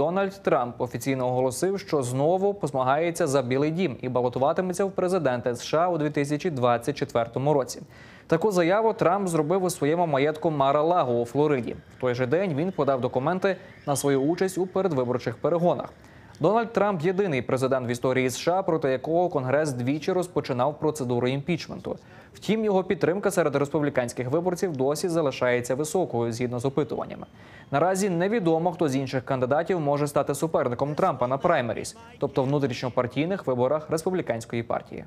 Дональд Трамп офіційно оголосив, що знову позмагається за Білий Дім і балотуватиметься в президенти США у 2024 році. Таку заяву Трамп зробив у своєму маєтку Мара-Лаго у Флориді. В той же день він подав документи на свою участь у передвиборчих перегонах. Дональд Трамп єдиний президент в історії США, проти якого Конгрес двічі розпочинав процедуру імпічменту. Втім, його підтримка серед республіканських виборців досі залишається високою згідно з опитуваннями. Наразі невідомо, хто з інших кандидатів може стати суперником Трампа на праймеріс, тобто внутрішньопартійних виборах республіканської партії.